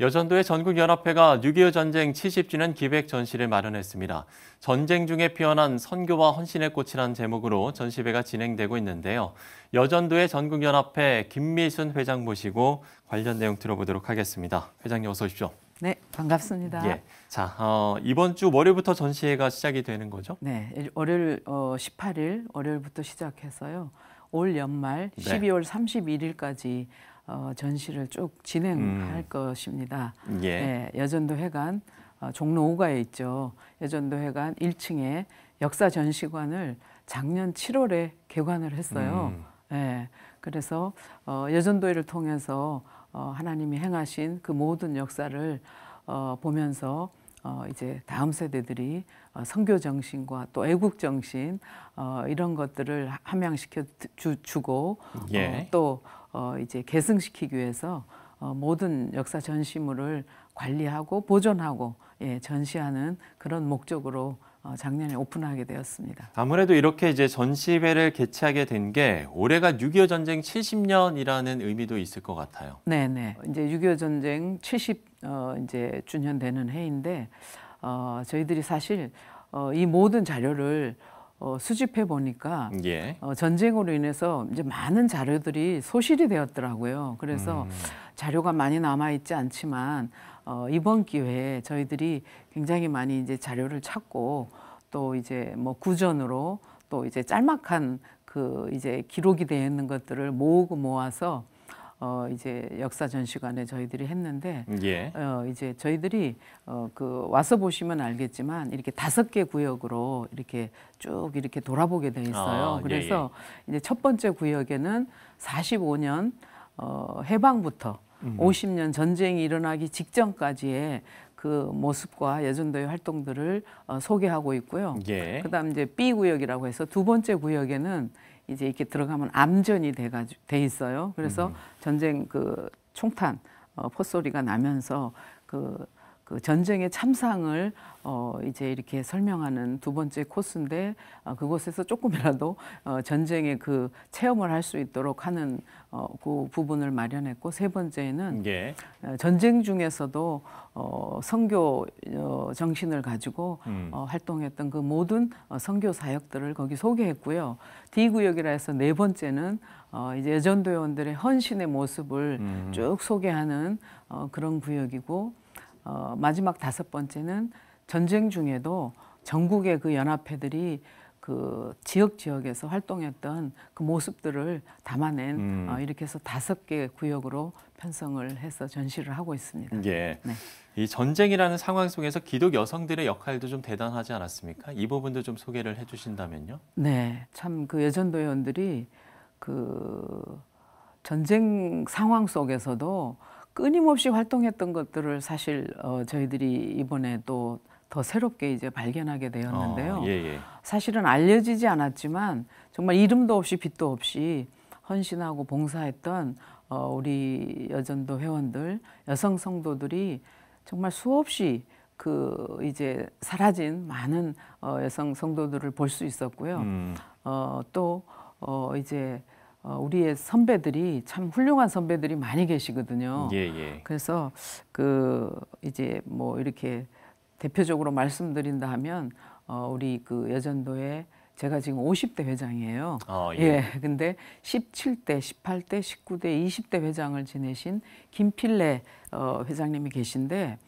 여전도의 전국연합회가 6.25 전쟁 70주년 기획 전시를 마련했습니다. 전쟁 중에 피어난 선교와 헌신의 꽃이란 제목으로 전시회가 진행되고 있는데요. 여전도의 전국연합회 김미순 회장 모시고 관련 내용 들어보도록 하겠습니다. 회장님 어서 오십시오. 네, 반갑습니다. 예. 자, 어, 이번 주 월요일부터 전시회가 시작이 되는 거죠? 네, 월요일 어, 18일 월요일부터 시작해서요. 올 연말 12월 31일까지 어, 전시를 쭉 진행할 음. 것입니다. 예. 예 네, 여전도회관 어, 종로 5가에 있죠. 여전도회관 1층에 역사 전시관을 작년 7월에 개관을 했어요. 음. 예, 그래서 어, 여전도회를 통해서 어, 하나님이 행하신 그 모든 역사를 어, 보면서 어, 이제 다음 세대들이 어, 선교 정신과 또 애국 정신 어, 이런 것들을 함양시켜 주, 주고 예. 어, 또 어, 이제 계승시키기 위해서 어, 모든 역사 전시물을 관리하고 보존하고 예, 전시하는 그런 목적으로 어, 작년에 오픈하게 되었습니다. 아무래도 이렇게 이제 전시회를 개최하게 된 게 올해가 6.25 전쟁 70년이라는 의미도 있을 것 같아요. 네, 네. 이제 6.25 전쟁 70 어, 이제 주년 되는 해인데 어, 저희들이 사실 어, 이 모든 자료를 어, 수집해 보니까 예. 어, 전쟁으로 인해서 이제 많은 자료들이 소실이 되었더라고요. 그래서 음. 자료가 많이 남아 있지 않지만 어, 이번 기회에 저희들이 굉장히 많이 이제 자료를 찾고 또 이제 뭐 구전으로 또 이제 짤막한 그 이제 기록이 되어 있는 것들을 모으고 모아서 어 이제 역사 전시관에 저희들이 했는데 예. 어 이제 저희들이 어그 와서 보시면 알겠지만 이렇게 다섯 개 구역으로 이렇게 쭉 이렇게 돌아보게 돼 있어요. 아, 예, 그래서 예, 예. 이제 첫 번째 구역에는 45년 어 해방부터 음. 50년 전쟁이 일어나기 직전까지의 그 모습과 예전도의 활동들을 어, 소개하고 있고요. 예. 그다음 이제 B 구역이라고 해서 두 번째 구역에는 이제 이렇게 들어가면 암전이 돼가지고 돼 있어요. 그래서 음. 전쟁 그 총탄 어, 포소리가 나면서 그그 전쟁의 참상을 어 이제 이렇게 설명하는 두 번째 코스인데 어, 그곳에서 조금이라도 어, 전쟁의 그 체험을 할 수 있도록 하는 어, 그 부분을 마련했고 세 번째는 예. 어, 전쟁 중에서도 어, 선교 어, 정신을 가지고 음. 어, 활동했던 그 모든 어, 선교 사역들을 거기 소개했고요. D 구역이라 해서 네 번째는 어, 이제 예전도의원들의 헌신의 모습을 음. 쭉 소개하는 어, 그런 구역이고 어, 마지막 다섯 번째는 전쟁 중에도 전국의 그 연합회들이 그 지역 지역에서 활동했던 그 모습들을 담아낸 음. 어, 이렇게 해서 다섯 개 구역으로 편성을 해서 전시를 하고 있습니다. 예. 네. 이 전쟁이라는 상황 속에서 기독 여성들의 역할도 좀 대단하지 않았습니까? 이 부분도 좀 소개를 해주신다면요. 네, 참 그 예전도 의원들이 그 전쟁 상황 속에서도 끊임없이 활동했던 것들을 사실 어, 저희들이 이번에 또 더 새롭게 이제 발견하게 되었는데요. 어, 예, 예. 사실은 알려지지 않았지만 정말 이름도 없이 빛도 없이 헌신하고 봉사했던 어, 우리 여전도 회원들 여성 성도들이 정말 수없이 그 이제 사라진 많은 어, 여성 성도들을 볼 수 있었고요. 음. 어, 또 어, 이제 어, 우리의 선배들이 참 훌륭한 선배들이 많이 계시거든요. 예, 예. 그래서 그 이제 뭐 이렇게 대표적으로 말씀드린다 하면 어, 우리 그 여전도에 제가 지금 50대 회장이에요. 아, 예. 예. 근데 17대, 18대, 19대, 20대 회장을 지내신 김필래 어, 회장님이 계신데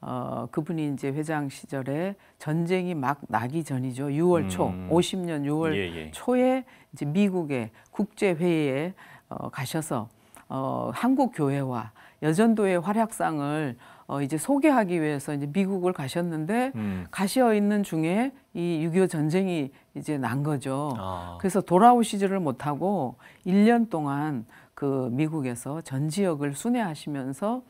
어, 그분이 이제 회장 시절에 전쟁이 막 나기 전이죠. 6월 초, 음. 50년 6월 예, 예. 초에 이제 미국의 국제회의에 어, 가셔서 어, 한국교회와 여전도의 활약상을 어, 이제 소개하기 위해서 이제 미국을 가셨는데 음. 가시어 있는 중에 이 6.25 전쟁이 이제 난 거죠. 아. 그래서 돌아오시지를 못하고 1년 동안 그 미국에서 전 지역을 순회하시면서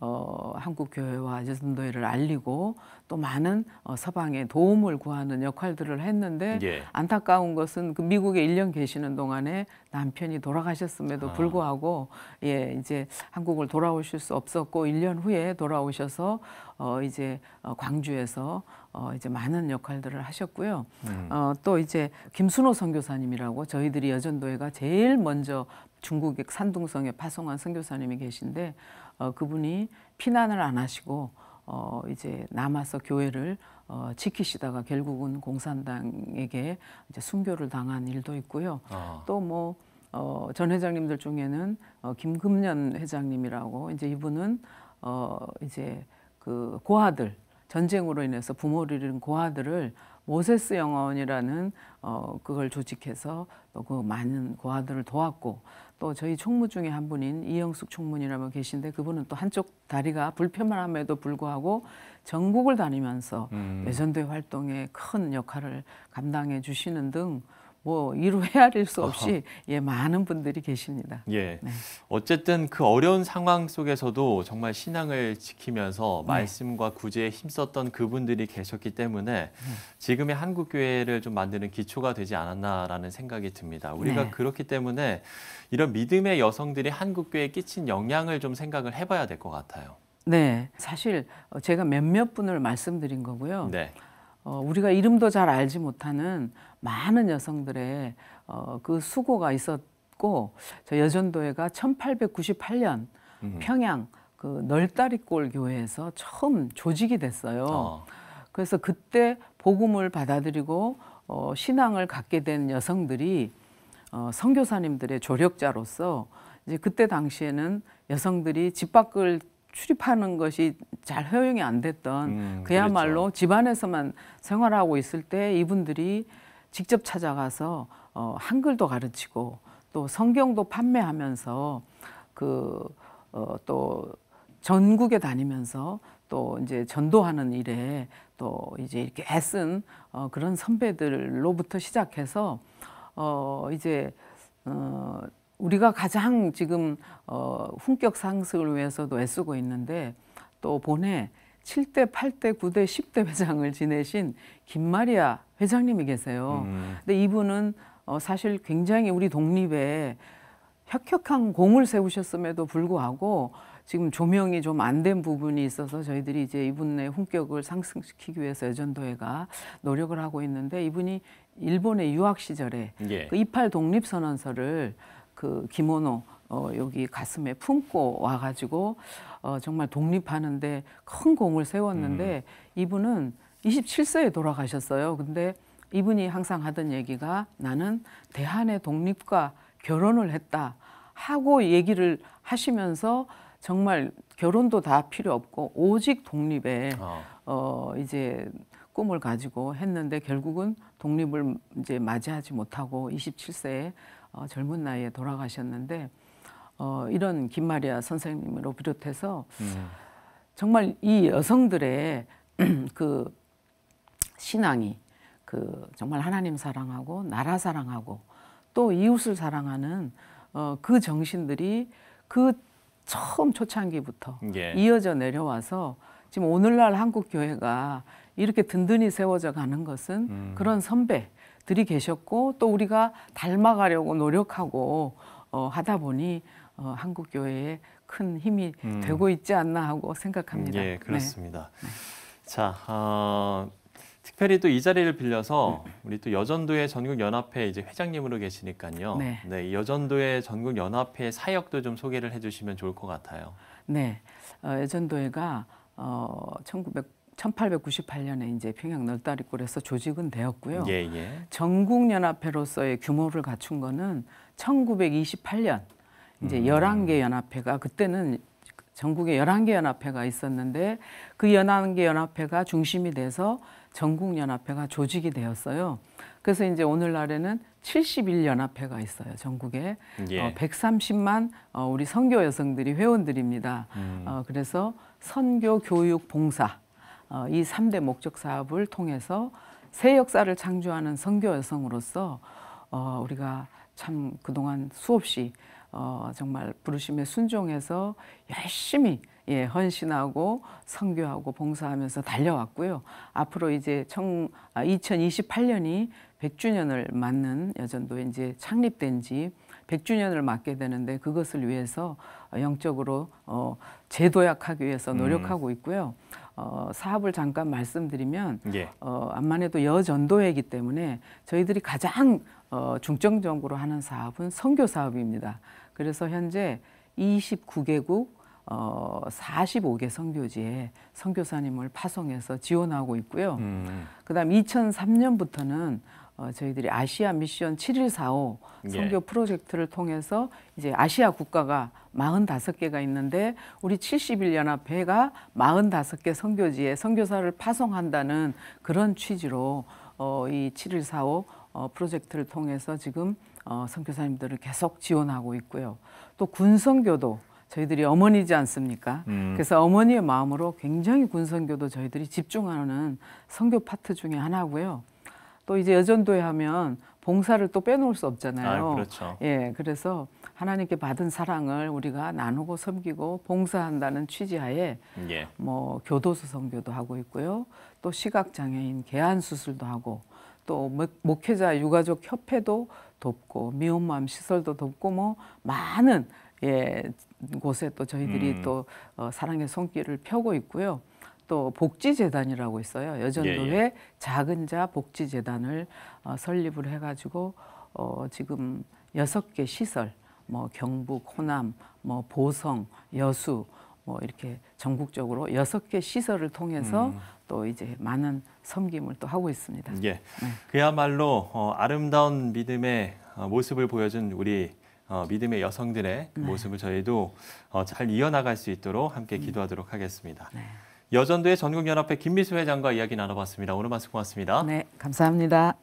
어, 한국 교회와 제순도회를 알리고 또 많은 어, 서방의 도움을 구하는 역할들을 했는데 예. 안타까운 것은 그 미국에 1년 계시는 동안에 남편이 돌아가셨음에도 아. 불구하고 예, 이제 한국을 돌아오실 수 없었고 1년 후에 돌아오셔서 어, 이제 어, 광주에서 어, 이제 많은 역할들을 하셨고요. 음. 어, 또 이제 김순호 선교사님이라고 저희들이 여전도회가 제일 먼저 중국의 산둥성에 파송한 선교사님이 계신데 어, 그분이 피난을 안 하시고 어, 이제 남아서 교회를 어, 지키시다가 결국은 공산당에게 이제 순교를 당한 일도 있고요. 아. 또뭐 어, 전 회장님들 중에는 어, 김금년 회장님이라고 이제 이분은 어, 이제 그 고아들 전쟁으로 인해서 부모를 잃은 고아들을 모세스 영원이라는 어, 그걸 조직해서 또 그 많은 고아들을 도왔고 또 저희 총무 중에 한 분인 이영숙 총무님이라고 계신데 그분은 또 한쪽 다리가 불편함에도 불구하고 전국을 다니면서 음. 예전대 활동에 큰 역할을 감당해 주시는 등뭐 이루 헤아릴 수 없이 예 많은 분들이 계십니다. 예. 네. 어쨌든 그 어려운 상황 속에서도 정말 신앙을 지키면서 네. 말씀과 구제에 힘썼던 그분들이 계셨기 때문에 네. 지금의 한국 교회를 좀 만드는 기초가 되지 않았나라는 생각이 듭니다. 우리가 네. 그렇기 때문에 이런 믿음의 여성들이 한국 교회에 끼친 영향을 좀 생각을 해 봐야 될 것 같아요. 네. 사실 제가 몇몇 분을 말씀드린 거고요. 네. 어, 우리가 이름도 잘 알지 못하는 많은 여성들의 어, 그 수고가 있었고 저 여전도회가 1898년 음. 평양 그 널다리골 교회에서 처음 조직이 됐어요. 어. 그래서 그때 복음을 받아들이고 어, 신앙을 갖게 된 여성들이 어, 선교사님들의 조력자로서 이제 그때 당시에는 여성들이 집 밖을 출입하는 것이 잘 허용이 안 됐던 음, 그야말로 그렇죠. 집안에서만 생활하고 있을 때 이분들이 직접 찾아가서 어, 한글도 가르치고 또 성경도 판매하면서 그 어, 또 전국에 다니면서 또 이제 전도하는 일에 또 이제 이렇게 애쓴 어, 그런 선배들로부터 시작해서 어, 이제 어, 우리가 가장 지금 어, 훈격 상승을 위해서도 애쓰고 있는데 또본회 7대, 8대, 9대, 10대 회장을 지내신 김마리아 회장님이 계세요. 음. 근데 이분은 어, 사실 굉장히 우리 독립에 혁혁한 공을 세우셨음에도 불구하고 지금 조명이 좀 안 된 부분이 있어서 저희들이 이제 이분의 훈격을 상승시키기 위해서 여전도회가 노력을 하고 있는데 이분이 일본의 유학 시절에 예. 그 이팔 독립선언서를 그 기모노 어, 여기 가슴에 품고 와가지고 어, 정말 독립하는데 큰 공을 세웠는데 음. 이분은 27세에 돌아가셨어요. 근데 이분이 항상 하던 얘기가 나는 대한의 독립과 결혼을 했다 하고 얘기를 하시면서 정말 결혼도 다 필요 없고 오직 독립에 아. 어, 이제 꿈을 가지고 했는데 결국은 독립을 이제 맞이하지 못하고 27세에 어, 젊은 나이에 돌아가셨는데 어, 이런 김마리아 선생님으로 비롯해서 음. 정말 이 여성들의 그 신앙이 그 정말 하나님 사랑하고 나라 사랑하고 또 이웃을 사랑하는 어, 그 정신들이 그 처음 초창기부터 예. 이어져 내려와서 지금 오늘날 한국 교회가 이렇게 든든히 세워져 가는 것은 음. 그런 선배 들이 계셨고 또 우리가 닮아가려고 노력하고 어, 하다 보니 어, 한국 교회에 큰 힘이 음. 되고 있지 않나 하고 생각합니다. 예, 네. 그렇습니다. 네. 자, 어, 특별히 또 이 자리를 빌려서 우리 또 여전도의 전국 연합회 이제 회장님으로 계시니까요. 네. 네 여전도의 전국 연합회 사역도 좀 소개를 해주시면 좋을 것 같아요. 네, 어, 여전도회가 어, 1900 1898년에 이제 평양 널다리골에서 조직은 되었고요. 예, 예. 전국 연합회로서의 규모를 갖춘 거는 1928년 이제 음. 11개 연합회가 그때는 전국에 11개 연합회가 있었는데 그 11개 연합회가 중심이 돼서 전국 연합회가 조직이 되었어요. 그래서 이제 오늘날에는 71연합회가 있어요. 전국에 예. 어, 130만 어, 우리 선교 여성들이 회원들입니다. 음. 어, 그래서 선교 교육 봉사 어, 이 3대 목적 사업을 통해서 새 역사를 창조하는 선교 여성으로서 어, 우리가 참 그동안 수없이 어, 정말 부르심에 순종해서 열심히 예, 헌신하고 선교하고 봉사하면서 달려왔고요. 앞으로 이제 청, 2028년이 아, 100주년을 맞는 여전도 이제 창립된 지 100주년을 맞게 되는데 그것을 위해서 영적으로 어, 재도약하기 위해서 노력하고 음. 있고요. 어, 사업을 잠깐 말씀드리면 예. 어, 암만해도 여전도회이기 때문에 저희들이 가장 어, 중점적으로 하는 사업은 선교 사업입니다. 그래서 현재 29개국 어, 45개 선교지에 선교사님을 파송해서 지원하고 있고요. 음. 그다음 2003년부터는 어, 저희들이 아시아 미션 7145 예. 선교 예. 프로젝트를 통해서 이제 아시아 국가가 45개가 있는데 우리 71연합회가 45개 선교지에 선교사를 파송한다는 그런 취지로 어, 이7145 어, 프로젝트를 통해서 지금 어, 선교사님들을 계속 지원하고 있고요. 또 군선교도 저희들이 어머니지 않습니까? 음. 그래서 어머니의 마음으로 굉장히 군선교도 저희들이 집중하는 선교 파트 중에 하나고요. 또 이제 여전도에 하면 봉사를 또 빼놓을 수 없잖아요. 아, 그렇죠. 예, 그래서 하나님께 받은 사랑을 우리가 나누고 섬기고 봉사한다는 취지하에 예. 뭐 교도소 선교도 하고 있고요. 또 시각 장애인 개안 수술도 하고 또 목회자 유가족 협회도 돕고 미혼맘 시설도 돕고 뭐 많은 예 곳에 또 저희들이 음. 또 어, 사랑의 손길을 펴고 있고요. 또 복지재단이라고 있어요. 여전도에 예, 예. 작은 자 복지재단을 어, 설립을 해가지고 어, 지금 여섯 개 시설, 뭐 경북, 호남, 뭐 보성, 여수, 뭐 이렇게 전국적으로 여섯 개 시설을 통해서 음. 또 이제 많은 섬김을 또 하고 있습니다. 예, 네. 그야말로 어, 아름다운 믿음의 어, 모습을 보여준 우리 어, 믿음의 여성들의 그 네. 모습을 저희도 어, 잘 이어나갈 수 있도록 함께 음. 기도하도록 하겠습니다. 네. 여전도의 전국연합회 김미수 회장과 이야기 나눠봤습니다. 오늘 말씀 고맙습니다. 네, 감사합니다.